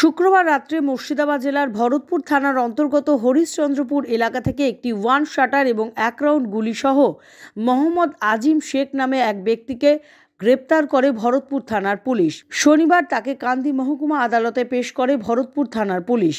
শুক্রবার রাত্রে মুর্শিদাবাদ জেলার ভরতপুর থানার অন্তর্গত হরিশচন্দ্রপুর এলাকা থেকে একটি ওয়ান শাটার এবং এক রাউন্ড গুলিসহ মোহাম্মদ আজিম শেখ নামে এক ব্যক্তিকে গ্রেপ্তার করে ভরতপুর থানার পুলিশ শনিবার তাকে কান্দি মহকুমা আদালতে পেশ করে ভরতপুর থানার পুলিশ